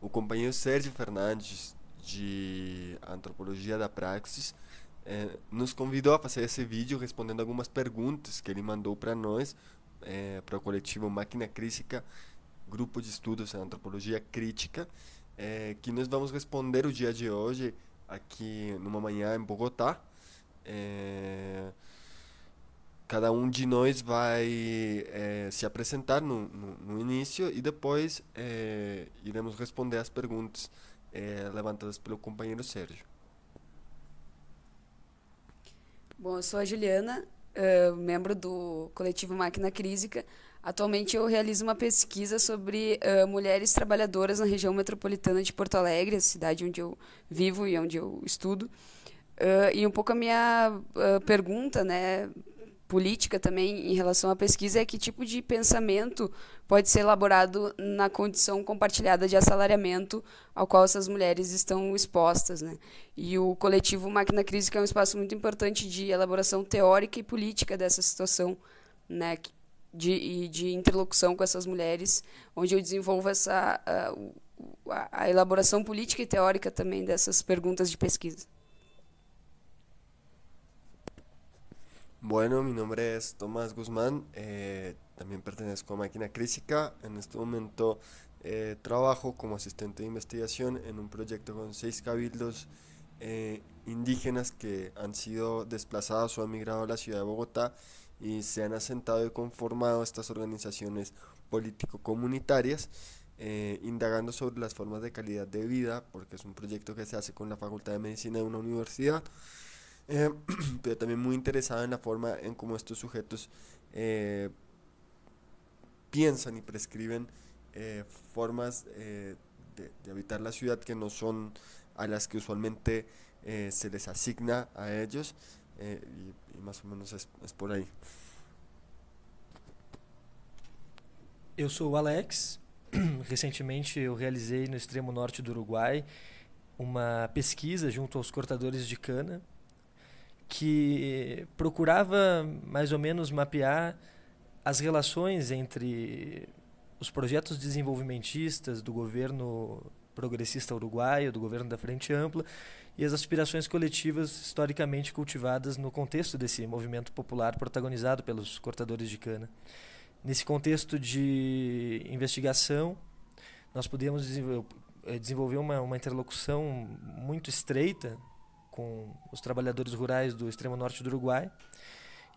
o companheiro Sérgio Fernandes, de Antropologia da Praxis, eh, nos convidou a fazer esse vídeo respondendo algumas perguntas que ele mandou para nós, eh, para o coletivo Máquina Crítica, Grupo de Estudos em Antropologia Crítica, eh, que nós vamos responder o dia de hoje, aqui numa manhã em Bogotá. É, cada um de nós vai é, se apresentar no, no, no, início e depois é, iremos responder as perguntas é, levantadas pelo companheiro Sérgio. Bom, eu sou a Juliana, uh, membro do coletivo Máquina Crísica. Atualmente eu realizo uma pesquisa sobre uh, mulheres trabalhadoras na região metropolitana de Porto Alegre, a cidade onde eu vivo e onde eu estudo. Uh, e um pouco a minha pergunta, né, política também em relação à pesquisa é que tipo de pensamento pode ser elaborado na condição compartilhada de assalariamento ao qual essas mulheres estão expostas. Né? E o coletivo Máquina Crítica é um espaço muito importante de elaboração teórica e política dessa situação né, de, e de interlocução com essas mulheres, onde eu desenvolvo essa, ah, a, a elaboração política e teórica também dessas perguntas de pesquisa. Bueno, mi nombre es Tomás Guzmán, eh, también pertenezco a Máquina Crítica. En este momento eh, trabajo como asistente de investigación en un proyecto con seis cabildos eh, indígenas que han sido desplazados o han migrado a la ciudad de Bogotá y se han asentado y conformado estas organizaciones político-comunitarias, indagando sobre las formas de calidad de vida, porque es un proyecto que se hace con la Facultad de Medicina de una universidad. Em, pero también muy interesado en la forma en cómo estos sujetos eh, piensan y prescriben eh, formas eh, de, de, habitar la ciudad que no son a las que usualmente se les asigna a ellos y, más o menos es, por ahí. Yo soy Alex Alex. Recentemente eu realizei no extremo norte do Uruguay uma pesquisa junto aos cortadores de cana que procurava mais ou menos mapear as relações entre os projetos desenvolvimentistas do governo progressista uruguaio, do governo da Frente Ampla, e as aspirações coletivas historicamente cultivadas no contexto desse movimento popular protagonizado pelos cortadores de cana. Nesse contexto de investigação, nós podemos eh, desenvolver uma, uma interlocução muito estreita com os trabalhadores rurais do extremo norte do Uruguai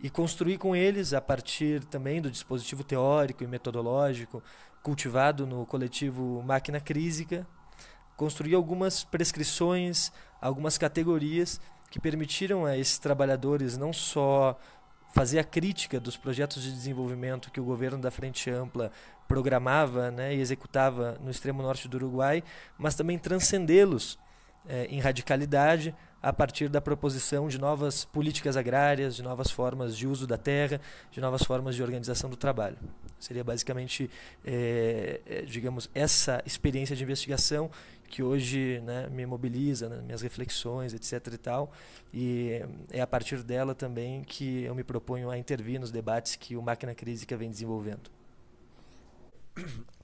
e construir com eles, a partir também do dispositivo teórico e metodológico cultivado no coletivo Máquina Crísica, construir algumas prescrições, algumas categorias que permitiram a esses trabalhadores não só fazer a crítica dos projetos de desenvolvimento que o governo da Frente Ampla programava né, e executava no extremo norte do Uruguai, mas também transcendê-los eh, em radicalidade a partir da proposição de novas políticas agrárias, de novas formas de uso da terra, de novas formas de organização do trabalho. Seria basicamente, é, digamos, essa experiência de investigação que hoje né, me mobiliza, né, minhas reflexões, etc. E, tal, e é a partir dela também que eu me proponho a intervir nos debates que o Máquina Crítica vem desenvolvendo.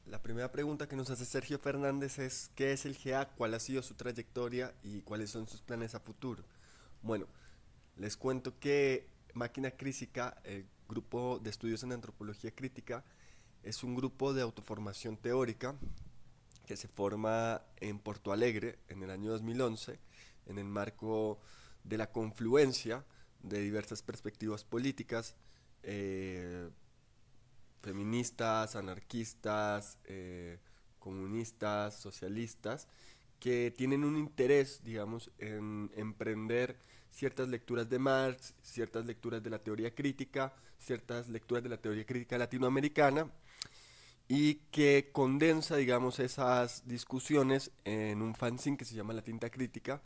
La primera pregunta que nos hace Sergio Fernández es, ¿qué es el GA? ¿Cuál ha sido su trayectoria y cuáles son sus planes a futuro? Bueno, les cuento que Máquina Crítica, el grupo de estudios en antropología crítica, es un grupo de autoformación teórica que se forma en Porto Alegre en el año 2011, en el marco de la confluencia de diversas perspectivas políticas, eh, feministas, anarquistas, eh, comunistas, socialistas, que tienen un interés, digamos, en emprender ciertas lecturas de Marx, ciertas lecturas de la teoría crítica, ciertas lecturas de la teoría crítica latinoamericana, y que condensa, digamos, esas discusiones en un fanzine que se llama La Tinta Crítica,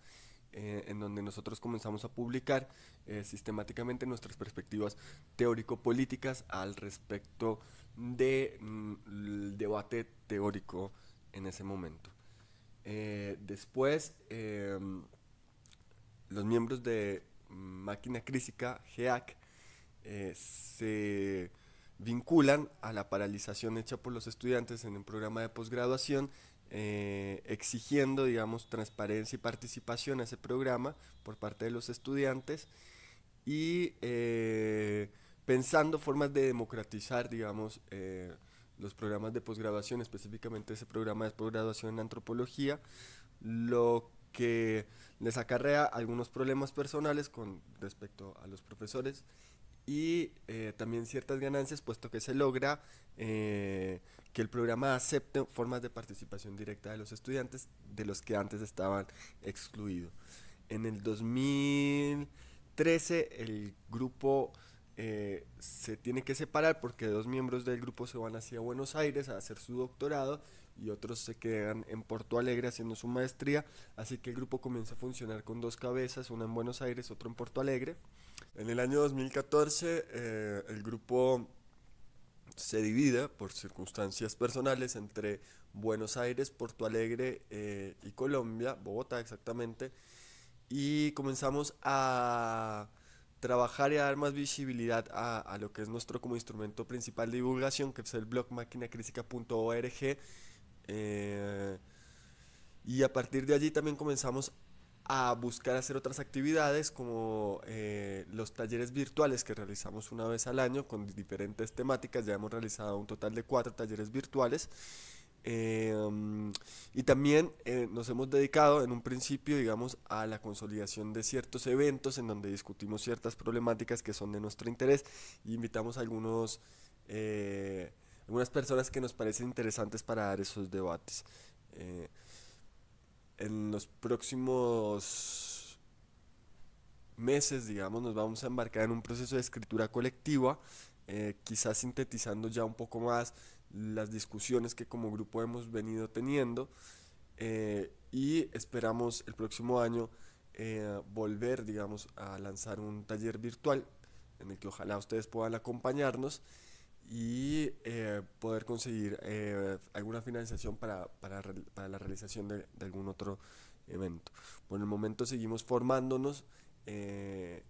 eh, en donde nosotros comenzamos a publicar eh, sistemáticamente nuestras perspectivas teórico-políticas al respecto del mm, debate teórico en ese momento. Eh, después, em, los miembros de mm, Máquina Crítica, GEAC, se vinculan a la paralización hecha por los estudiantes en el programa de posgraduación eh, exigiendo, digamos, transparencia y participación a ese programa por parte de los estudiantes y eh, pensando formas de democratizar, digamos, eh, los programas de posgraduación, específicamente ese programa de posgraduación en antropología, lo que les acarrea algunos problemas personales con respecto a los profesores y eh, también ciertas ganancias, puesto que se logra eh, que el programa acepte formas de participación directa de los estudiantes de los que antes estaban excluidos. En el 2013 el grupo eh, se tiene que separar porque dos miembros del grupo se van hacia Buenos Aires a hacer su doctorado y otros se quedan en Porto Alegre haciendo su maestría, así que el grupo comienza a funcionar con dos cabezas, una en Buenos Aires, otra en Porto Alegre en el año 2014 eh, el grupo se divide por circunstancias personales entre Buenos Aires, Porto Alegre eh, y Colombia, Bogotá exactamente, y comenzamos a trabajar y a dar más visibilidad a, a lo que es nuestro como instrumento principal de divulgación, que es el blog maquinacrítica.org. Eh, y a partir de allí también comenzamos a buscar hacer otras actividades como eh, los talleres virtuales que realizamos una vez al año con diferentes temáticas. Ya hemos realizado un total de cuatro talleres virtuales. Em, y también eh, nos hemos dedicado en un principio, digamos, a la consolidación de ciertos eventos en donde discutimos ciertas problemáticas que son de nuestro interés e invitamos a algunos, eh, algunas personas que nos parecen interesantes para dar esos debates en los próximos meses, digamos, nos vamos a embarcar en un proceso de escritura colectiva, eh, quizás sintetizando ya un poco más las discusiones que como grupo hemos venido teniendo eh, y esperamos el próximo año eh, volver, digamos, a lanzar un taller virtual en el que ojalá ustedes puedan acompañarnos y eh, poder conseguir eh, alguna financiación para, la realización de, algún otro evento. Por el momento seguimos formándonos eh,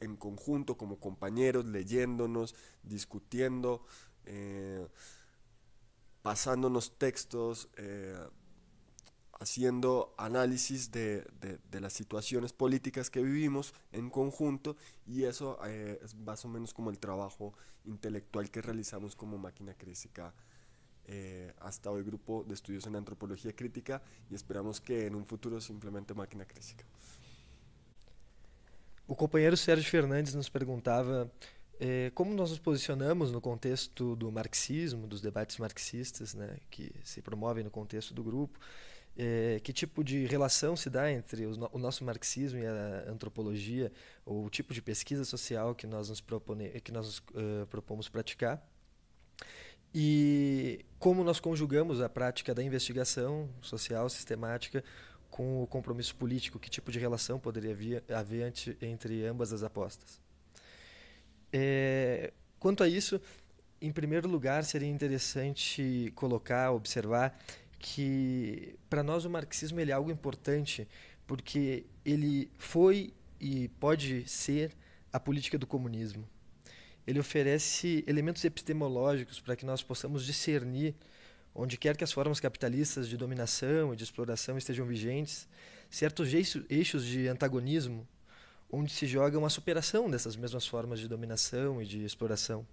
en conjunto como compañeros, leyéndonos, discutiendo, pasándonos textos haciendo análisis de, de, las situaciones políticas que vivimos en conjunto y eso eh, es más o menos como el trabajo intelectual que realizamos como máquina crítica eh, hasta hoy grupo de estudios en antropología crítica y esperamos que en un futuro simplemente máquina crítica. O compañero Sérgio Fernández nos perguntava eh, ¿Cómo nos posicionamos no contexto do marxismo, dos debates marxistas que se promovem no contexto del grupo, É, que tipo de relação se dá entre os, o nosso marxismo e a antropologia, ou o tipo de pesquisa social que nós nos, propone, que nós uh, propomos praticar, e como nós conjugamos a prática da investigação social sistemática com o compromisso político, que tipo de relação poderia haver ante, entre ambas as apostas. É, quanto a isso, em primeiro lugar, seria interessante colocar, observar que para nós o marxismo ele é algo importante porque ele foi e pode ser a política do comunismo. Ele oferece elementos epistemológicos para que nós possamos discernir onde quer que as formas capitalistas de dominação e de exploração estejam vigentes, certos eixos de antagonismo onde se joga uma superação dessas mesmas formas de dominação e de exploração.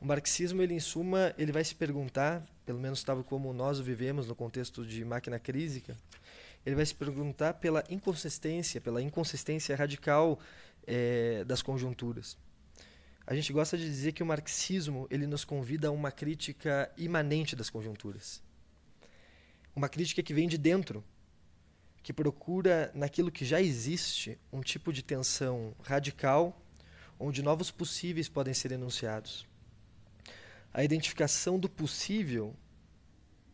O marxismo, ele em suma, ele vai se perguntar pelo menos estava como nós o vivemos no contexto de máquina crítica, ele vai se perguntar pela inconsistência, pela inconsistência radical é, das conjunturas. A gente gosta de dizer que o marxismo ele nos convida a uma crítica imanente das conjunturas, uma crítica que vem de dentro, que procura naquilo que já existe um tipo de tensão radical, onde novos possíveis podem ser enunciados a identificação do possível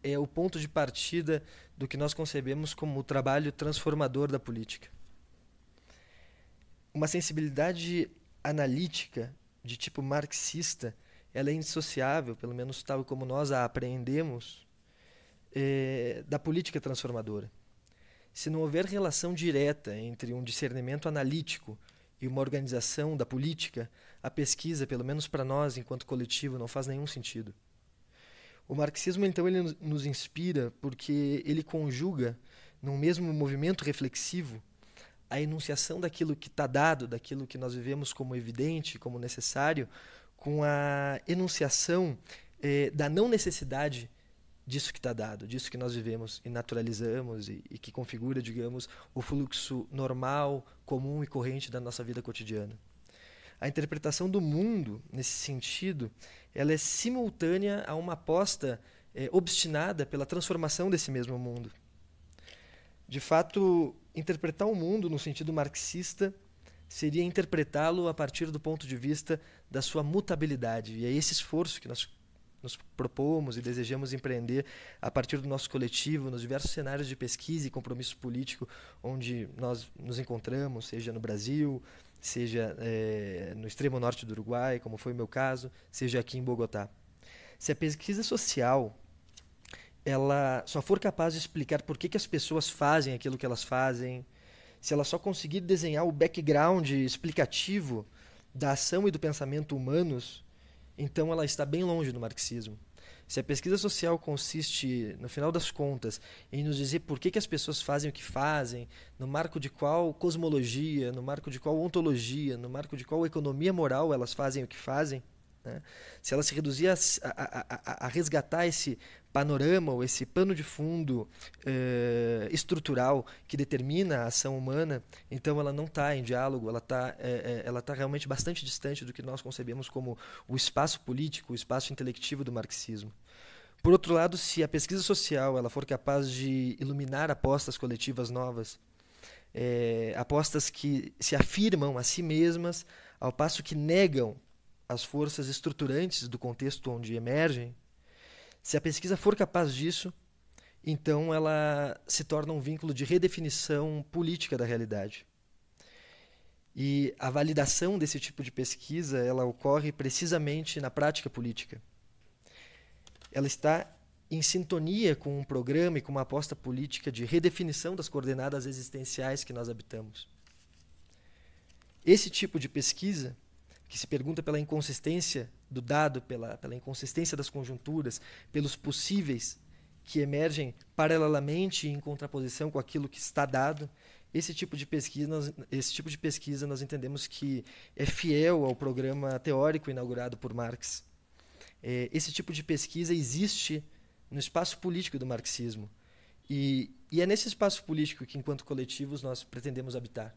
é o ponto de partida do que nós concebemos como o trabalho transformador da política. Uma sensibilidade analítica de tipo marxista, ela é indissociável, pelo menos tal como nós a apreendemos, é, da política transformadora. Se não houver relação direta entre um discernimento analítico e uma organização da política, a pesquisa, pelo menos para nós enquanto coletivo, não faz nenhum sentido. O marxismo, então, ele nos inspira porque ele conjuga, num mesmo movimento reflexivo, a enunciação daquilo que está dado, daquilo que nós vivemos como evidente, como necessário, com a enunciação eh, da não necessidade disso que está dado, disso que nós vivemos e naturalizamos e, e, que configura, digamos, o fluxo normal, comum e corrente da nossa vida cotidiana. A interpretação do mundo, nesse sentido, ela é simultânea a uma aposta é, obstinada pela transformação desse mesmo mundo. De fato, interpretar o mundo no sentido marxista seria interpretá-lo a partir do ponto de vista da sua mutabilidade. E é esse esforço que nós nos propomos e desejamos empreender a partir do nosso coletivo, nos diversos cenários de pesquisa e compromisso político onde nós nos encontramos, seja no Brasil, seja é, no extremo norte do Uruguai, como foi o meu caso, seja aqui em Bogotá. Se a pesquisa social ela só for capaz de explicar por que, que as pessoas fazem aquilo que elas fazem, se ela só conseguir desenhar o background explicativo da ação e do pensamento humanos, então ela está bem longe do marxismo. Se a pesquisa social consiste, no final das contas, em nos dizer por que, que as pessoas fazem o que fazem, no marco de qual cosmologia, no marco de qual ontologia, no marco de qual economia moral elas fazem o que fazem, né? Se ela se reduzir a, a, a, a, resgatar esse panorama ou esse pano de fundo eh, estrutural que determina a ação humana, então ela não está em diálogo, ela está eh, eh, ela tá realmente bastante distante do que nós concebemos como o espaço político, o espaço intelectivo do marxismo. Por outro lado, se a pesquisa social ela for capaz de iluminar apostas coletivas novas, eh, apostas que se afirmam a si mesmas, ao passo que negam as forças estruturantes do contexto onde emergem, se a pesquisa for capaz disso, então ela se torna um vínculo de redefinição política da realidade. E a validação desse tipo de pesquisa, ela ocorre precisamente na prática política. Ela está em sintonia com um programa e com uma aposta política de redefinição das coordenadas existenciais que nós habitamos. Esse tipo de pesquisa que se pergunta pela inconsistência do dado, pela, pela inconsistência das conjunturas, pelos possíveis que emergem paralelamente em contraposição com aquilo que está dado. Esse tipo de pesquisa, esse tipo de pesquisa nós entendemos que é fiel ao programa teórico inaugurado por Marx. É, esse tipo de pesquisa existe no espaço político do marxismo. E, e é nesse espaço político que, enquanto coletivos, nós pretendemos habitar.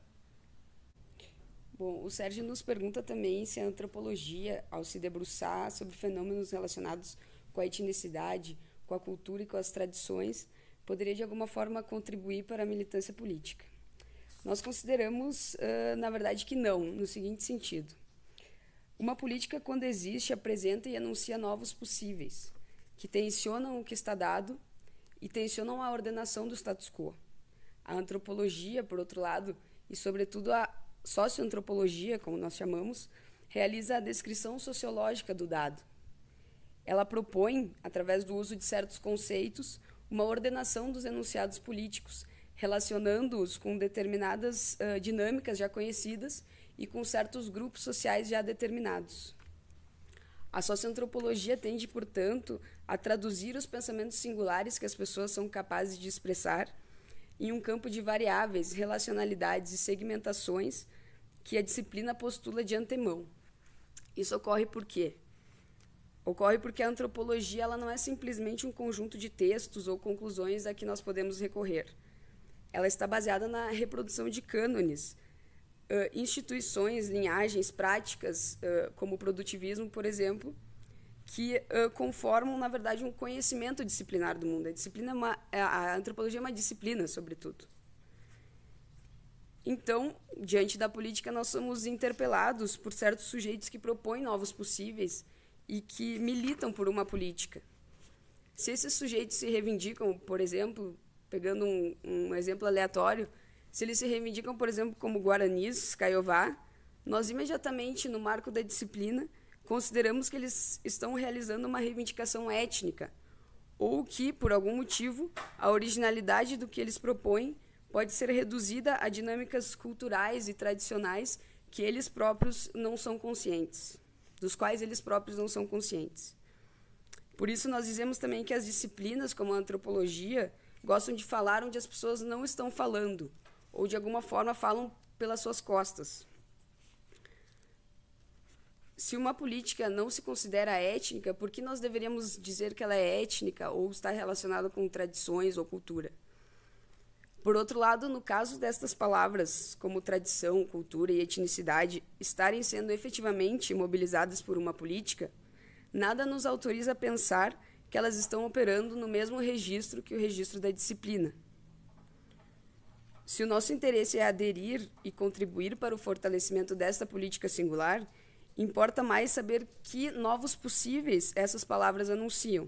Bom, o Sérgio nos pergunta também se a antropologia, ao se debruçar sobre fenômenos relacionados com a etnicidade, com a cultura e com as tradições, poderia de alguma forma contribuir para a militância política. Nós consideramos, uh, na verdade, que não, no seguinte sentido. Uma política, quando existe, apresenta e anuncia novos possíveis, que tensionam o que está dado e tensionam a ordenação do status quo. A antropologia, por outro lado, e sobretudo a socioantropologia, como nós chamamos, realiza a descrição sociológica do dado. Ela propõe, através do uso de certos conceitos, uma ordenação dos enunciados políticos, relacionando-os com determinadas uh, dinâmicas já conhecidas e com certos grupos sociais já determinados. A socioantropologia tende, portanto, a traduzir os pensamentos singulares que as pessoas são capazes de expressar em um campo de variáveis, relacionalidades e segmentações que a disciplina postula de antemão. Isso ocorre por quê? Ocorre porque a antropologia ela não é simplesmente um conjunto de textos ou conclusões a que nós podemos recorrer. Ela está baseada na reprodução de cânones, Uh, instituições, linhagens, práticas, uh, como o produtivismo, por exemplo, que uh, conformam, na verdade, um conhecimento disciplinar do mundo. A, disciplina é uma, a antropologia é uma disciplina, sobretudo. Então, diante da política, nós somos interpelados por certos sujeitos que propõem novos possíveis e que militam por uma política. Se esses sujeitos se reivindicam, por exemplo, pegando um, um exemplo aleatório, se eles se reivindicam, por exemplo, como guaranis, caiová, nós imediatamente, no marco da disciplina, consideramos que eles estão realizando uma reivindicação étnica, ou que, por algum motivo, a originalidade do que eles propõem pode ser reduzida a dinâmicas culturais e tradicionais que eles próprios não são conscientes, dos quais eles próprios não são conscientes. Por isso, nós dizemos também que as disciplinas, como a antropologia, gostam de falar onde as pessoas não estão falando, ou de alguma forma falam pelas suas costas. Se uma política não se considera étnica, por que nós deveríamos dizer que ela é étnica ou está relacionada com tradições ou cultura? Por outro lado, no caso destas palavras, como tradição, cultura e etnicidade, estarem sendo efetivamente mobilizadas por uma política, nada nos autoriza a pensar que elas estão operando no mesmo registro que o registro da disciplina. Se o nosso interesse é aderir e contribuir para o fortalecimento desta política singular, importa mais saber que novos possíveis essas palavras anunciam,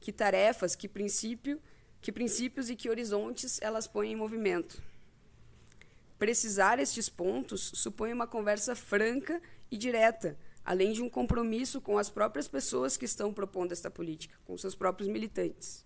que tarefas, que princípio que princípios e que horizontes elas põem em movimento? Precisar estes pontos supõe uma conversa franca e direta, além de um compromisso com as próprias pessoas que estão propondo esta política, com seus próprios militantes.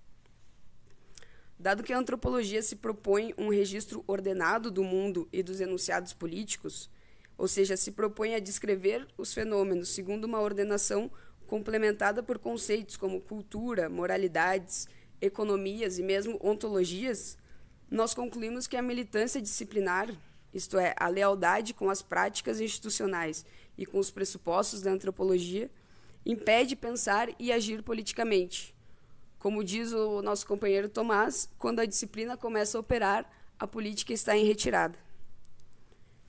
Dado que a antropologia se propõe um registro ordenado do mundo e dos enunciados políticos, ou seja, se propõe a descrever os fenômenos segundo uma ordenação complementada por conceitos como cultura, moralidades, economias e mesmo ontologias, nós concluímos que a militância disciplinar, isto é, a lealdade com as práticas institucionais e com os pressupostos da antropologia, impede pensar e agir politicamente. Como diz o nosso companheiro Tomás, quando a disciplina começa a operar, a política está em retirada.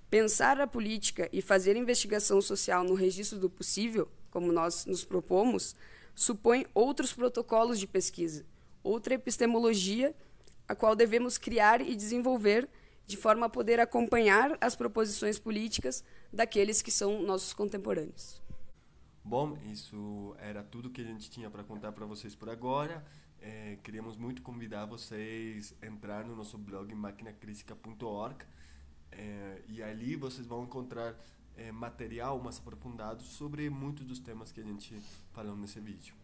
Pensar a política e fazer investigação social no registro do possível, como nós nos propomos, supõe outros protocolos de pesquisa, outra epistemologia, a qual devemos criar e desenvolver de forma a poder acompanhar as proposições políticas daqueles que são nossos contemporâneos. Bom, isso era tudo que a gente tinha para contar para vocês por agora. É, queríamos muito convidar vocês a entrar no nosso blog maquinacritica.org é, e ali vocês vão encontrar é, material mais aprofundado sobre muitos dos temas que a gente falou nesse vídeo.